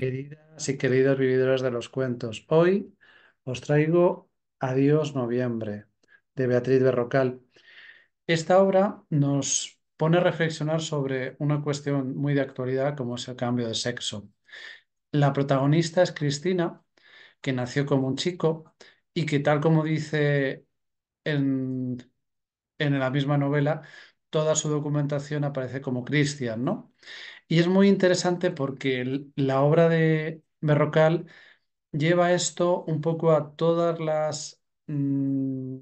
Queridas y queridos vividores de los cuentos, hoy os traigo Adiós Noviembre, de Beatriz Berrocal. Esta obra nos pone a reflexionar sobre una cuestión muy de actualidad como es el cambio de sexo. La protagonista es Cristina, que nació como un chico y que tal como dice en, en la misma novela, toda su documentación aparece como Cristian, ¿no? Y es muy interesante porque la obra de Berrocal lleva esto un poco a todas las mm,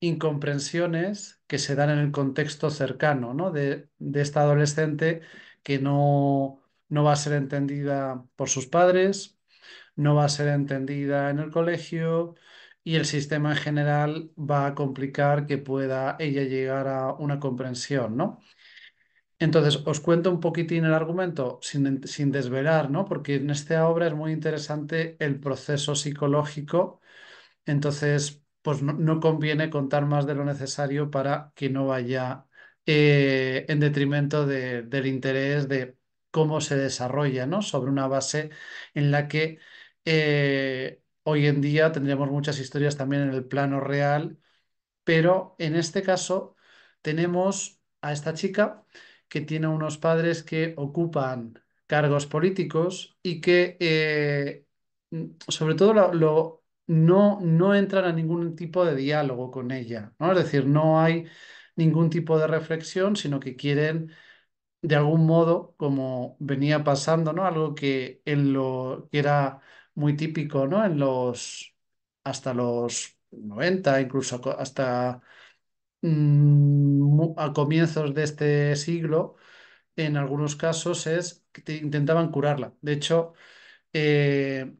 incomprensiones que se dan en el contexto cercano, De, esta adolescente que no, no va a ser entendida por sus padres, no va a ser entendida en el colegio y el sistema en general va a complicar que pueda ella llegar a una comprensión, ¿no? Entonces, os cuento un poquitín el argumento sin, desvelar, ¿no? Porque en esta obra es muy interesante el proceso psicológico. Entonces, pues no, conviene contar más de lo necesario para que no vaya eh, en detrimento del interés de cómo se desarrolla, ¿no? Sobre una base en la que eh, hoy en día tendríamos muchas historias también en el plano real, pero en este caso tenemos a esta chica que tiene unos padres que ocupan cargos políticos y que eh, sobre todo no, no entran a ningún tipo de diálogo con ella, ¿no? Es decir, no hay ningún tipo de reflexión, sino que quieren de algún modo, como venía pasando, ¿no? Algo que en lo que era muy típico, ¿no? En los hasta los 90, incluso hasta Mm, a comienzos de este siglo, en algunos casos, es que intentaban curarla. De hecho, eh,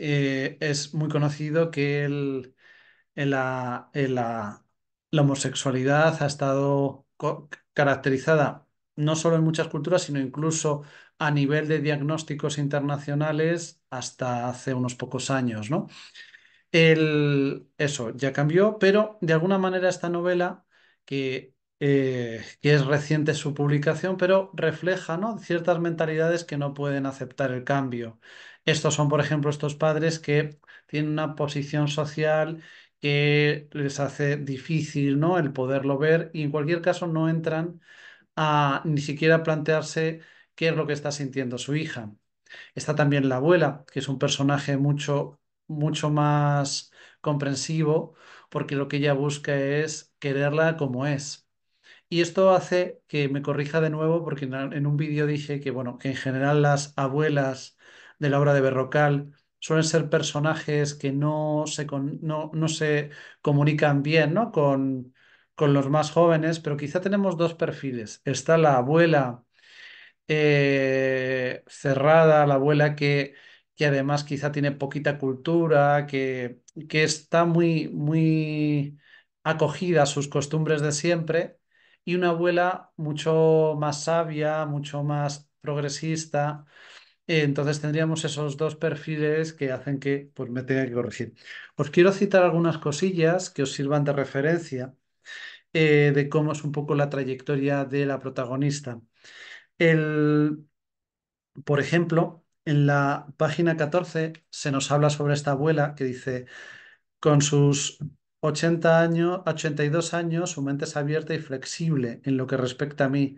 eh, es muy conocido que el, la, la, la, homosexualidad ha estado caracterizada no solo en muchas culturas, sino incluso a nivel de diagnósticos internacionales hasta hace unos pocos años, ¿no? el, eso ya cambió, pero de alguna manera esta novela, eh, que, es reciente su publicación, pero refleja, ¿no? ciertas mentalidades que no pueden aceptar el cambio. Estos son, por ejemplo, estos padres que tienen una posición social que les hace difícil, ¿no? el poderlo ver y en cualquier caso no entran a ni siquiera plantearse qué es lo que está sintiendo su hija. Está también la abuela, que es un personaje mucho mucho más comprensivo, porque lo que ella busca es quererla como es. Y esto hace que me corrija de nuevo, porque en un vídeo dije que, bueno, que en general las abuelas de la obra de Berrocal suelen ser personajes que no se, no, se comunican bien ¿no? con, con los más jóvenes, pero quizá tenemos dos perfiles. Está la abuela eh, cerrada, la abuela que que además quizá tiene poquita cultura, que, que está muy, muy acogida a sus costumbres de siempre, y una abuela mucho más sabia, mucho más progresista. Entonces tendríamos esos dos perfiles que hacen que pues, me tenga que corregir. Os quiero citar algunas cosillas que os sirvan de referencia eh, de cómo es un poco la trayectoria de la protagonista. El, por ejemplo, en la página 14 se nos habla sobre esta abuela que dice, con sus 80 años, 82 años, su mente es abierta y flexible en lo que respecta a mí.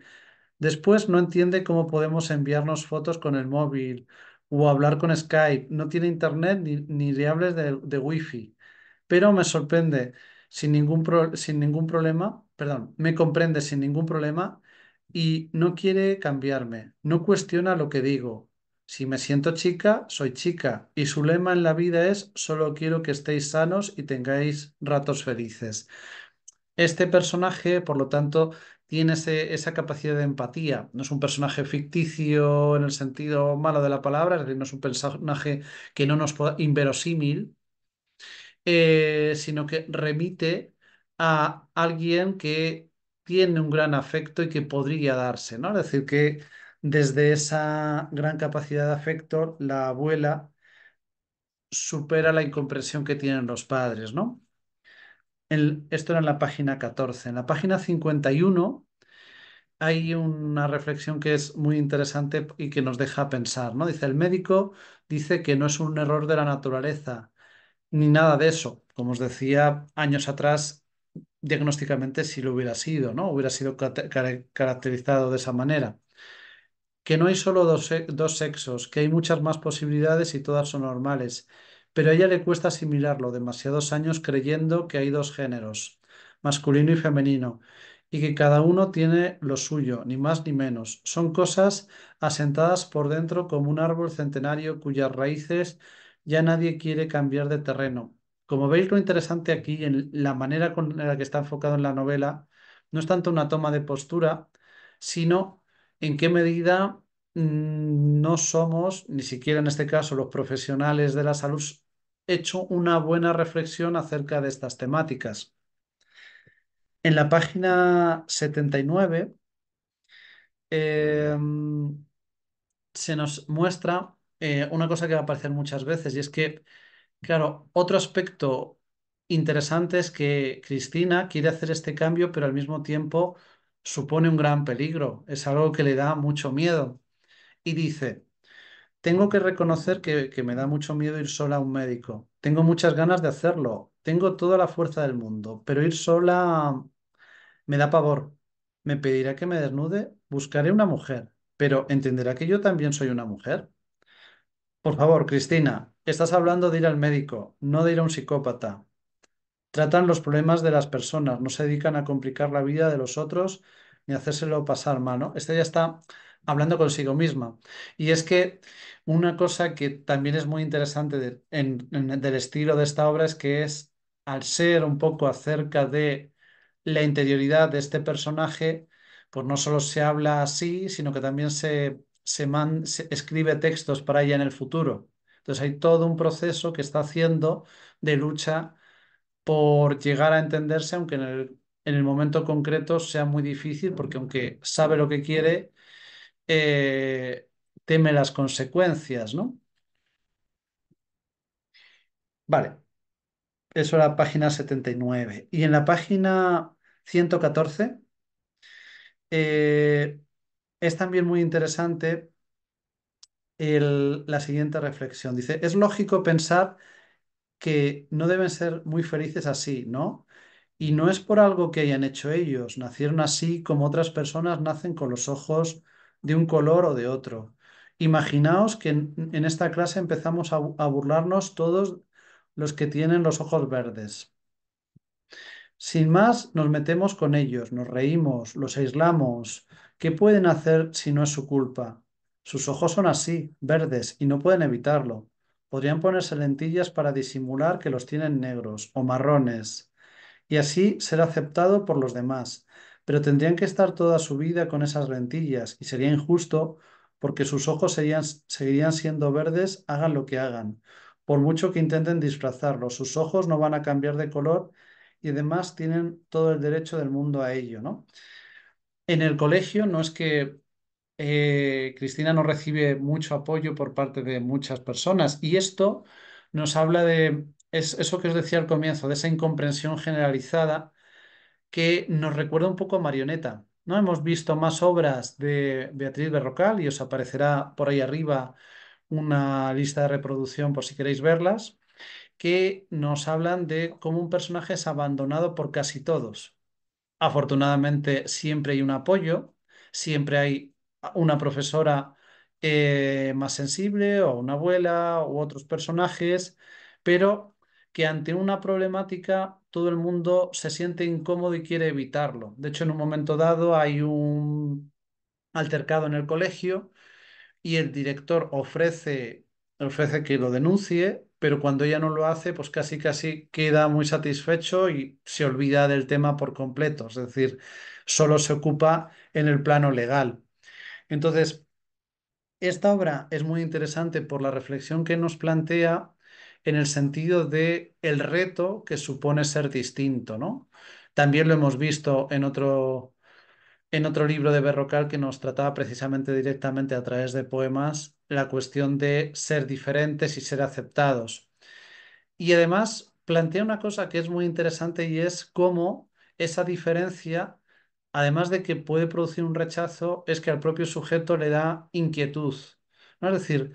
Después no entiende cómo podemos enviarnos fotos con el móvil o hablar con Skype. No tiene internet ni, ni diables de, de wifi. Pero me sorprende sin ningún, sin ningún problema, perdón, me comprende sin ningún problema y no quiere cambiarme. No cuestiona lo que digo. Si me siento chica, soy chica. Y su lema en la vida es, solo quiero que estéis sanos y tengáis ratos felices. Este personaje, por lo tanto, tiene esa capacidad de empatía. No es un personaje ficticio en el sentido malo de la palabra, es decir, no es un personaje que no nos pueda, inverosímil, eh, sino que remite a alguien que tiene un gran afecto y que podría darse, ¿no? Es decir, que desde esa gran capacidad de afecto, la abuela supera la incomprensión que tienen los padres, ¿no? esto era en la página 14. En la página 51 hay una reflexión que es muy interesante y que nos deja pensar, ¿no? Dice, el médico dice que no es un error de la naturaleza, ni nada de eso. Como os decía años atrás, diagnósticamente si lo hubiera sido, ¿no? Hubiera sido caracterizado de esa manera que no hay solo dos, sexos, que hay muchas más posibilidades y todas son normales, pero a ella le cuesta asimilarlo demasiados años creyendo que hay dos géneros, masculino y femenino, y que cada uno tiene lo suyo, ni más ni menos. Son cosas asentadas por dentro como un árbol centenario cuyas raíces ya nadie quiere cambiar de terreno. Como veis, lo interesante aquí, en la manera con la que está enfocado en la novela, no es tanto una toma de postura, sino en qué medida mm, no somos, ni siquiera en este caso los profesionales de la salud, hecho una buena reflexión acerca de estas temáticas. En la página 79 eh, se nos muestra eh, una cosa que va a aparecer muchas veces y es que, claro, otro aspecto interesante es que Cristina quiere hacer este cambio, pero al mismo tiempo supone un gran peligro, es algo que le da mucho miedo. Y dice, tengo que reconocer que, que, me da mucho miedo ir sola a un médico, tengo muchas ganas de hacerlo, tengo toda la fuerza del mundo, pero ir sola me da pavor. Me pedirá que me desnude, buscaré una mujer, pero entenderá que yo también soy una mujer. Por favor, Cristina, estás hablando de ir al médico, no de ir a un psicópata. Tratan los problemas de las personas, no se dedican a complicar la vida de los otros ni hacérselo pasar mal, ¿no? Esta ya está hablando consigo misma. Y es que una cosa que también es muy interesante del estilo de esta obra es que es, al ser un poco acerca de la interioridad de este personaje, pues no solo se habla así, sino que también se, se escribe textos para ella en el futuro. Entonces hay todo un proceso que está haciendo de lucha por llegar a entenderse, aunque en el, momento concreto sea muy difícil, porque aunque sabe lo que quiere, eh, teme las consecuencias, ¿no? Vale, eso era página 79. Y en la página 114 eh, es también muy interesante la siguiente reflexión. Dice, es lógico pensar que no deben ser muy felices así, ¿no? Y no es por algo que hayan hecho ellos, nacieron así como otras personas nacen con los ojos de un color o de otro. Imaginaos que en, esta clase empezamos a burlarnos todos los que tienen los ojos verdes. Sin más, nos metemos con ellos, nos reímos, los aislamos. ¿Qué pueden hacer si no es su culpa? Sus ojos son así, verdes, y no pueden evitarlo podrían ponerse lentillas para disimular que los tienen negros o marrones y así ser aceptado por los demás, pero tendrían que estar toda su vida con esas lentillas y sería injusto porque sus ojos serían, seguirían siendo verdes hagan lo que hagan. Por mucho que intenten disfrazarlo, sus ojos no van a cambiar de color y además tienen todo el derecho del mundo a ello, ¿no? En el colegio no es que eh, Cristina no recibe mucho apoyo por parte de muchas personas y esto nos habla de es, eso que os decía al comienzo, de esa incomprensión generalizada que nos recuerda un poco a Marioneta. ¿no? Hemos visto más obras de Beatriz Berrocal y os aparecerá por ahí arriba una lista de reproducción por si queréis verlas, que nos hablan de cómo un personaje es abandonado por casi todos. Afortunadamente siempre hay un apoyo, siempre hay una profesora eh, más sensible o una abuela u otros personajes, pero que ante una problemática todo el mundo se siente incómodo y quiere evitarlo. De hecho, en un momento dado hay un altercado en el colegio y el director ofrece, ofrece que lo denuncie, pero cuando ella no lo hace, pues casi casi queda muy satisfecho y se olvida del tema por completo. Es decir, solo se ocupa en el plano legal. Entonces, esta obra es muy interesante por la reflexión que nos plantea en el sentido de el reto que supone ser distinto, ¿no? También lo hemos visto en otro, en otro libro de Berrocal que nos trataba precisamente directamente a través de poemas la cuestión de ser diferentes y ser aceptados. Y además plantea una cosa que es muy interesante y es cómo esa diferencia además de que puede producir un rechazo, es que al propio sujeto le da inquietud. ¿no? Es decir,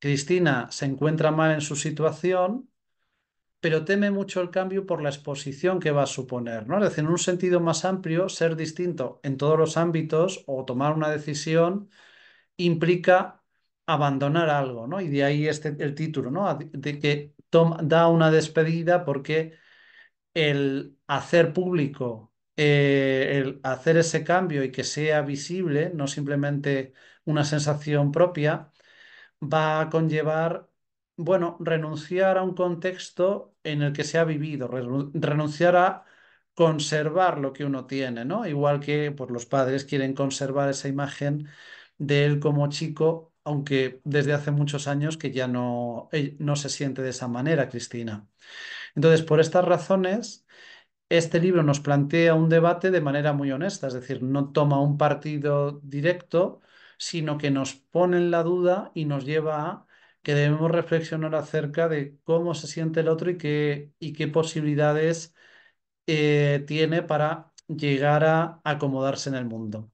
Cristina se encuentra mal en su situación, pero teme mucho el cambio por la exposición que va a suponer. ¿no? Es decir, en un sentido más amplio, ser distinto en todos los ámbitos o tomar una decisión implica abandonar algo, ¿no? Y de ahí este, el título, De que da una despedida porque el hacer público eh, el hacer ese cambio y que sea visible, no simplemente una sensación propia, va a conllevar, bueno, renunciar a un contexto en el que se ha vivido, renunciar a conservar lo que uno tiene, ¿no? Igual que por pues, los padres quieren conservar esa imagen de él como chico, aunque desde hace muchos años que ya no, eh, no se siente de esa manera, Cristina. Entonces, por estas razones, este libro nos plantea un debate de manera muy honesta, es decir, no toma un partido directo, sino que nos pone en la duda y nos lleva a que debemos reflexionar acerca de cómo se siente el otro y qué, posibilidades eh, tiene para llegar a acomodarse en el mundo.